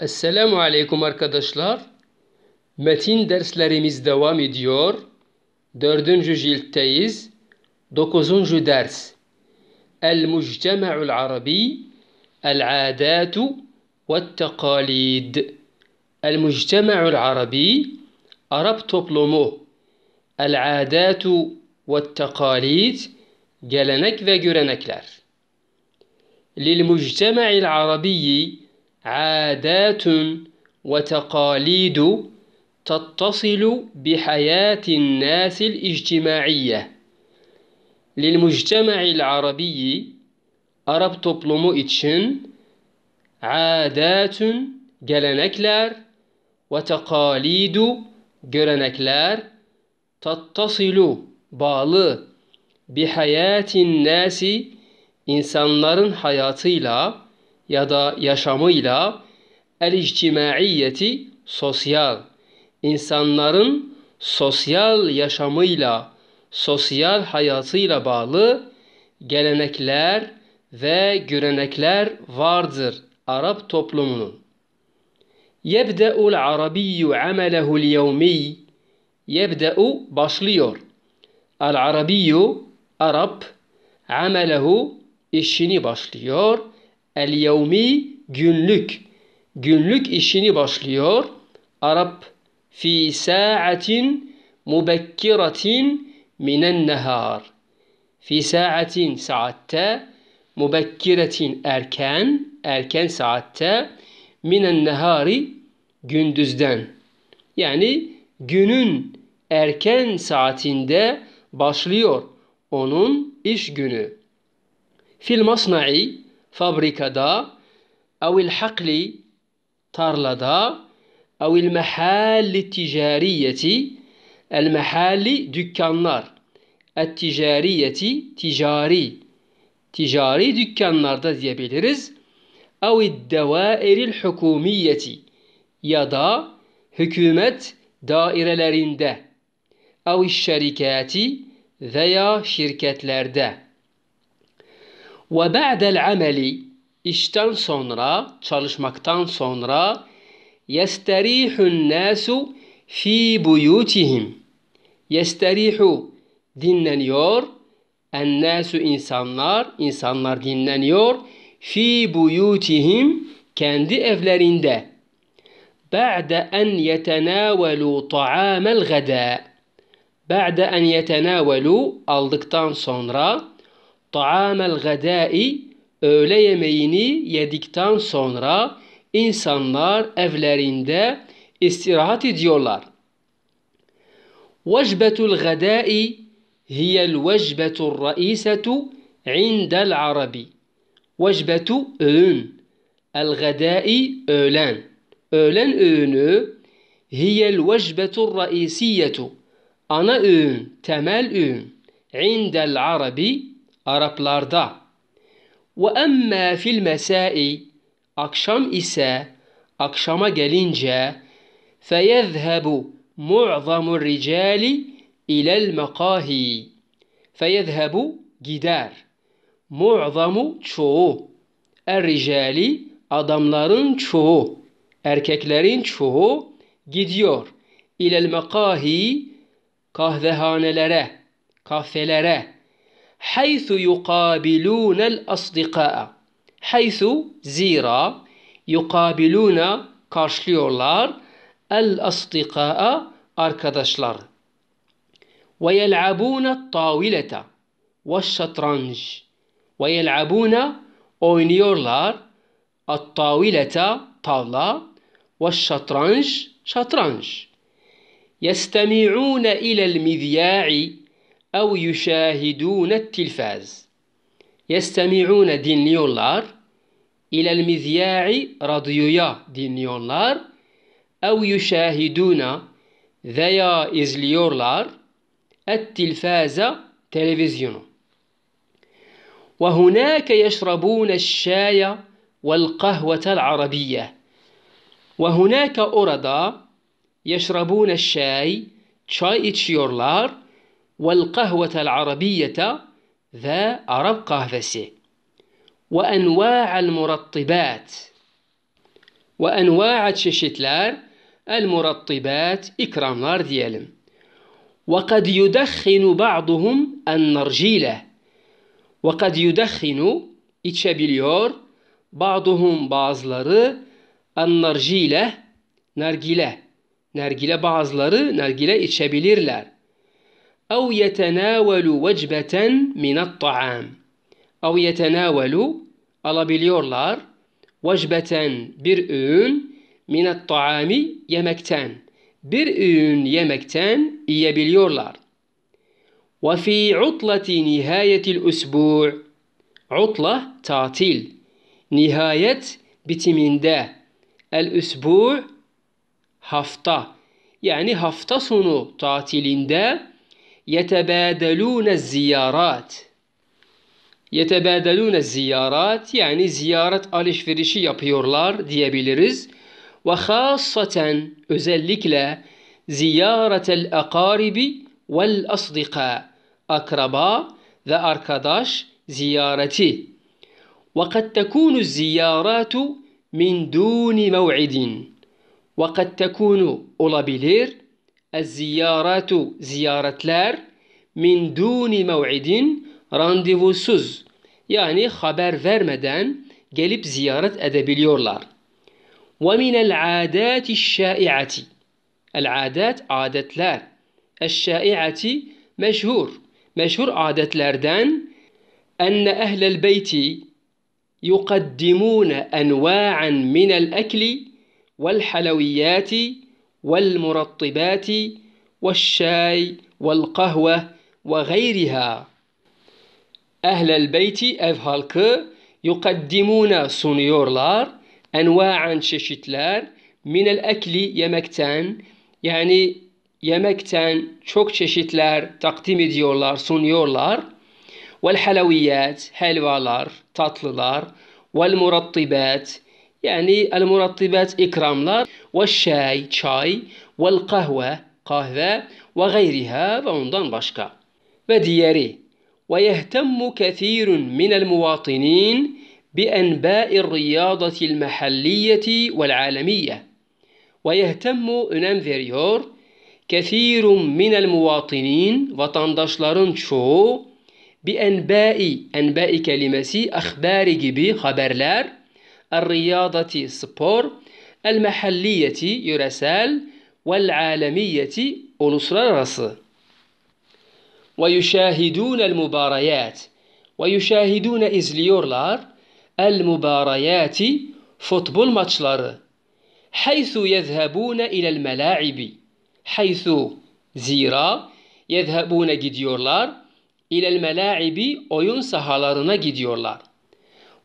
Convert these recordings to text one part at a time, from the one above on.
Esselamu Aleyküm arkadaşlar. Metin derslerimiz devam ediyor. Dördüncü ciltteyiz. Dokuzuncu ders. El-Muctema'ul Arabi El-Adatu Ve'l-Tekalid El-Muctema'ul Arabi Arap toplumu El-Adatu Ve'l-Tekalid Gelenek ve görenekler Lil-Muctema'il Arabiyi عادات وتقاليد تتصل بحياة الناس الاجتماعية للمجتمع العربي أرب بلومو إتشن عادات جلنكلار وتقاليد جرنكلار تتصل بال بحياة الناس insanların hayatıyla ya da yaşamıyla el-ictimaiyeti sosyal insanların sosyal yaşamıyla, sosyal hayatıyla bağlı gelenekler ve görenekler vardır Arap toplumunun. Yebde'ul arabiyyu amelehul yevmi Yebde'u başlıyor. Al arabiyyu Arap amelehu işini başlıyor. El yevmi günlük. Günlük işini başlıyor. Arap fi sa'atin mubekkiratin minen nehar. Fi sa'atin saatte mubekkiretin erken erken saatte minen nehari gündüzden. Yani günün erken saatinde başlıyor onun iş günü. Fil masna'i فابريكا دا أو الحقل دا أو المحال التجارية المحال المحل دكانار التجارية تجاري تجاري دكانار ديابيلرز أو الدوائر الحكومية يا دا حكومة دائرة لرندة أو الشركات ذيا شركات لرده وبعد العمل işten sonra çalışmaktan sonra yesterihun nasu fi buyutihim yesterihu dinleniyor ennasu insanlar insanlar dinleniyor fi buyutihim kendi evlerinde ba'de en yetenavelu ta'amel gada ba'de en yetenavelu aldıktan sonra طعام الغدai öğle yemeğini yedikten sonra insanlar evlerinde istirahat ediyorlar. وجبة الغداء هي الوجبة الرئيسة عند العرب وجبة öğün الغداء öğlen öğlen öğünü هي الوجبة الرئيسية ana öğün temel öğün عند العرب Araplarda ve emme fil mesai akşam ise akşama gelince feyezhebu mu'zamu ricali ilel mekahi feyezhebu gider mu'zamu çoğu er ricali adamların çoğu erkeklerin çoğu gidiyor ilel mekahi kahvehanelere kafelere حيث يقابلون الأصدقاء حيث زيرا يقابلون كارشليولار الأصدقاء arkadaşlar ويلعبون الطاولة والشطرنج ويلعبون أونيولار الطاولة طاولة والشطرنج شطرنج يستمعون إلى المذياع أو يشاهدون التلفاز يستمعون دي نيولار إلى المذياع راديويا دي نيولار أو يشاهدون ذيا إزليورلار التلفاز تلفزيون وهناك يشربون الشاي والقهوة العربية وهناك أردا يشربون الشاي تشاي إتشيورلار والقهوة العربية ذا عرب قهوسي وأنواع المرطبات وأنواع تششتلار المرطبات إكرام نار ديالم وقد يدخن بعضهم النرجيلة وقد يدخن إتشابيليور بعضهم بازلر النرجيلة نرجيلة نرجيلة bazıları نرجيلة إتشابيليرلار أو يتناول وجبة من الطعام أو يتناول ألابيليورلار وجبة برئون من الطعام يمكتان برئون يمكتان يبليورلار وفي عطلة نهاية الأسبوع عطلة تاتيل نهاية بتميندا الأسبوع هفتة يعني هفتة سنو تعطيل ده يتبادلون الزيارات يتبادلون الزيارات يعني زيارة أليش فريشي يابيورلار ديابيلرز وخاصة أزلكلا زيارة الأقارب والأصدقاء أقرباء ذا أركاداش زيارتي وقد تكون الزيارات من دون موعد وقد تكون أولابيلير الزيارات زيارة لار من دون موعد رانديفو سوز يعني خبر فيرمدان قلب زيارة أدابيليور لار ومن العادات الشائعة العادات عادة لار الشائعة مشهور مشهور عادة لاردان أن أهل البيت يقدمون أنواعا من الأكل والحلويات والمرطبات والشاي والقهوة وغيرها أهل البيت أفهالك يقدمون سونيورلار أنواعا شيشتلار من الأكل يمكتان يعني يمكتان شوك çeşitler takdim ديورلار سونيورلار والحلويات halaviyat, helvalar, والمرطبات يعني المرطبات إكرامlar والشاي تشاي والقهوة قهوة وغيرها ve باشكا başka ويهتم كثير من المواطنين بأنباء الرياضة المحلية والعالمية ويهتم أنام فيريور كثير من المواطنين vatandaşların شو بأنباء أنباء كلمة أخبار جبي خبرلار الرياضة سبور المحلية يراسال والعالمية أولوسرارس ويشاهدون المباريات ويشاهدون إزليورلار المباريات فوتبول ماتشلار حيث يذهبون إلى الملاعب حيث زيرا يذهبون gidiyorlar إلى الملاعب oyun sahalarına gidiyorlar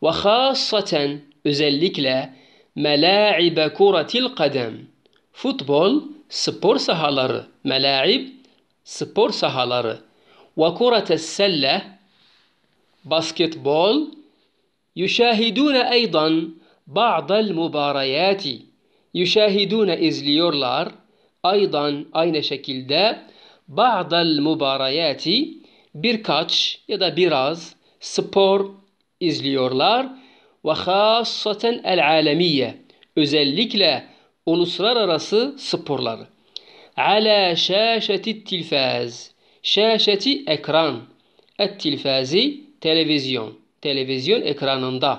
وخاصة özellikle mela'ibe kuratil kadem. Futbol spor sahaları, mela'ib spor sahaları ve kurates selle basketbol يشاهدون أيضا بعض المباريات يشاهدون izliyorlar أيضا aynı şekilde بعض المباريات birkaç ya da biraz spor izliyorlar وخاصة العالمية özellikle لَا uluslararası sporları على شاشة التلفاز شاشة أكران التلفاز تلفزيون تلفزيون أكران ekranında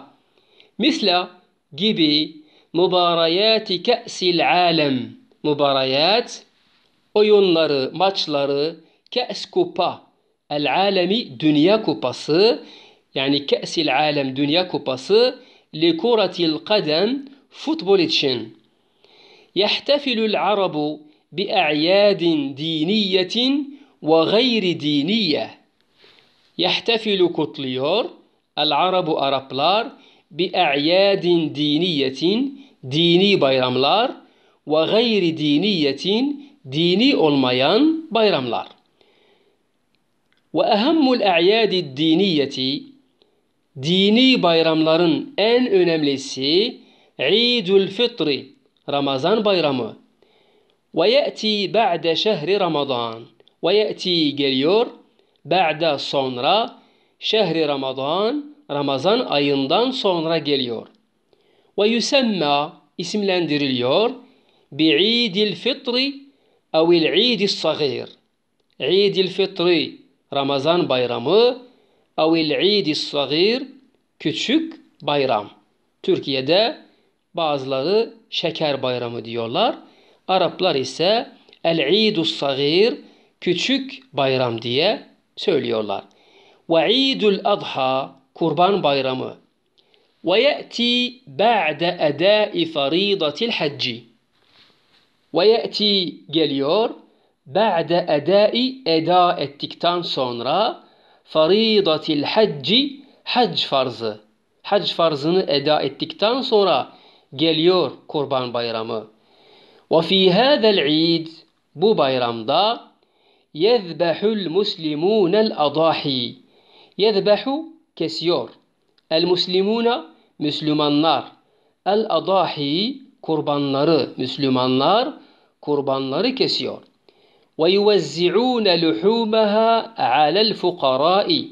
مثل جيبي مباريات كأس العالم مباريات oyunları maçları كأس كوبا العالمي دنيا كوباسي يعني كأس العالم دنيا كوباس لكرة القدم فوتبوليتشن يحتفل العرب بأعياد دينية وغير دينية يحتفل كوتليور العرب أرابلار بأعياد دينية ديني بايراملار وغير دينية ديني أولميان بايراملار وأهم الأعياد الدينية dini bayramların en önemlisi İdül Fitri, Ramazan bayramı. Ve ye'ti ba'de şehri Ramazan. Ve ye'ti geliyor, ba'de sonra, şehri Ramazan, Ramazan ayından sonra geliyor. Ve yusemma isimlendiriliyor bi'idil fitri veya idis sagir. İdil fitri, Ramazan bayramı Avil idi sagir küçük bayram. Türkiye'de bazıları şeker bayramı diyorlar. Araplar ise el idus sagir küçük bayram diye söylüyorlar. Ve idul adha kurban bayramı. Ve ye'ti ba'de edai faridatil hacci. Ve ye'ti geliyor. Ba'de edai eda ettikten sonra faridatil hacci hac farzı. Hac farzını eda ettikten sonra geliyor Kurban Bayramı. Ve fi hadal id bu bayramda yezbehul muslimunel adahi. Yezbehu kesiyor. El muslimuna Müslümanlar. El adahi kurbanları Müslümanlar kurbanları kesiyor. ويوزعون لحومها على الفقراء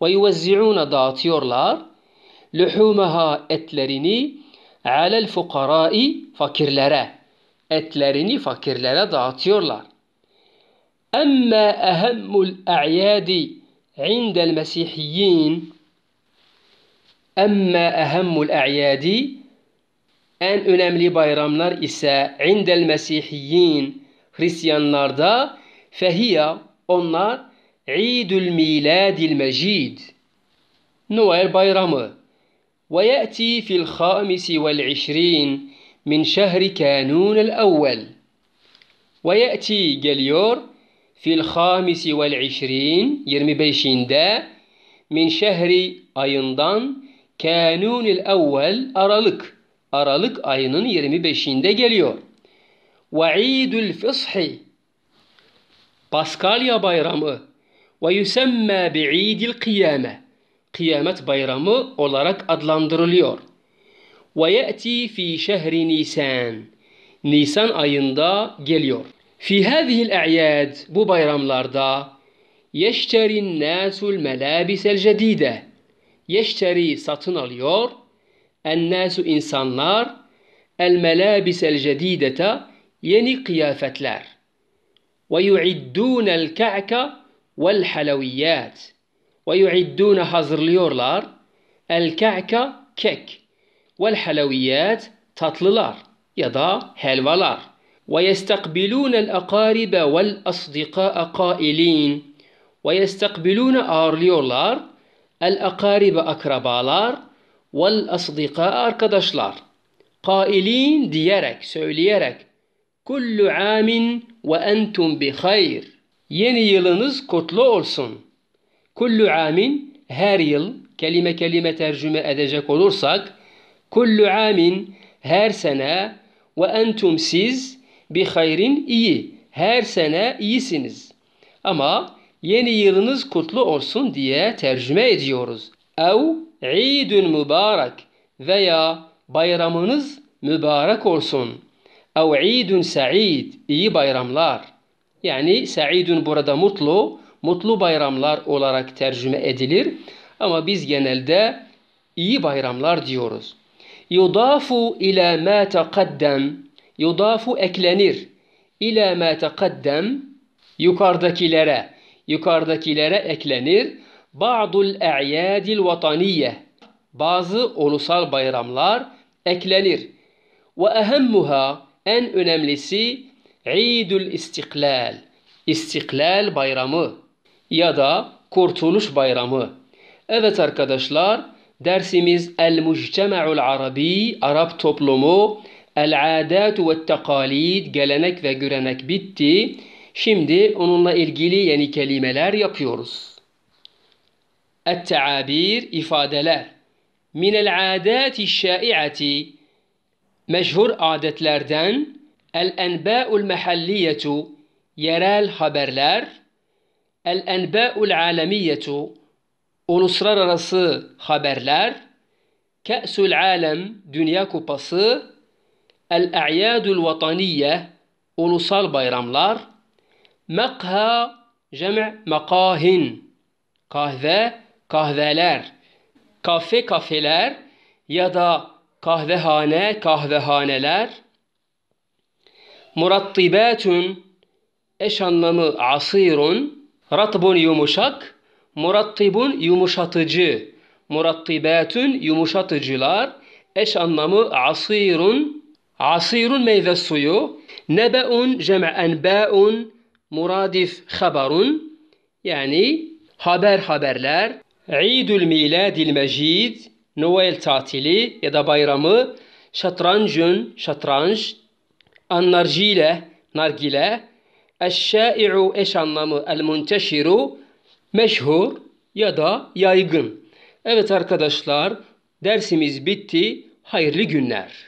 ويوزعون داتيورلار لحومها اتلريني على الفقراء فكرلرا اتلريني فكرلرا داتيورلار أما أهم الأعياد عند المسيحيين أما أهم الأعياد أن أنملي بايرامنار إساء عند المسيحيين Hristiyanlarda fehiya onlar İdül Miladil Mecid Noel bayramı ve yati fil hamisi vel işrin min şehri kanun el evvel ve yati geliyor fil hamisi vel işrin 25'inde min şehri ayından kanun el evvel Aralık Aralık ayının 25'inde geliyor. ve idül fishi Paskalya bayramı ve yüsemme bi idil kıyame kıyamet bayramı olarak adlandırılıyor. Ve ye'ti fi şehri nisan Nisan ayında geliyor. Fi hadihil e'yad bu bayramlarda yeşterin nasul melabisel cedide yeşteri satın alıyor. Ennasu insanlar el melabisel cedidete يعني قيافتler ويعدون الكعك والحلويات ويعدون hazırlıyorlar الكعك كك والحلويات tatlılar يضا da ويستقبلون الأقارب والأصدقاء قائلين ويستقبلون ağırlıyorlar الأقارب أكربالار والأصدقاء arkadaşlar قائلين ديارك سوليارك Kullu amin ve entum bi hayr. Yeni yılınız kutlu olsun. Kullu amin her yıl kelime kelime tercüme edecek olursak kullu amin her sene ve entum siz bi hayrin iyi. Her sene iyisiniz. Ama yeni yılınız kutlu olsun diye tercüme ediyoruz. Ev idün mübarek veya bayramınız mübarek olsun.'' Ev idun sa'id. İyi bayramlar. Yani sa'idun burada mutlu, mutlu bayramlar olarak tercüme edilir. Ama biz genelde iyi bayramlar diyoruz. Yudafu ila ma taqaddam. Yudafu eklenir. İla ma taqaddam yukarıdakilere yukarıdakilere eklenir. Ba'dul e'yadil vataniye bazı ulusal bayramlar eklenir. Ve ehemmuha en önemlisi İdül İstiklal, İstiklal Bayramı ya da Kurtuluş Bayramı. Evet arkadaşlar, dersimiz El Mujtema'ul Arabi, Arap toplumu, El Adat ve Takalid, gelenek ve görenek bitti. Şimdi onunla ilgili yeni kelimeler yapıyoruz. Et-teabir, ifadeler. Min el adati şai'ati مشهور adetlerden الأنباء المحلية yerel haberler, الأنباء العالمية uluslararası haberler, Ke'sul Alem Dünya Kupası, الأعياد الوطنية ulusal bayramlar, مقهى Cem'i مقاهٍ kahve kahveler, kafe kafeler ya da kahvehane, kahvehaneler, murattibatun, eş anlamı asirun, ratbun yumuşak, murattibun yumuşatıcı, murattibatun yumuşatıcılar, eş anlamı asirun, asirun meyve suyu, nebeun cem'en enbaun, muradif haberun, yani haber haberler, İdül Miladil Mecid Noel tatili ya da bayramı, şatrancın, şatranj anarjile, nargile, eşşai'u eş anlamı el munteşiru, meşhur ya da yaygın. Evet arkadaşlar dersimiz bitti. Hayırlı günler.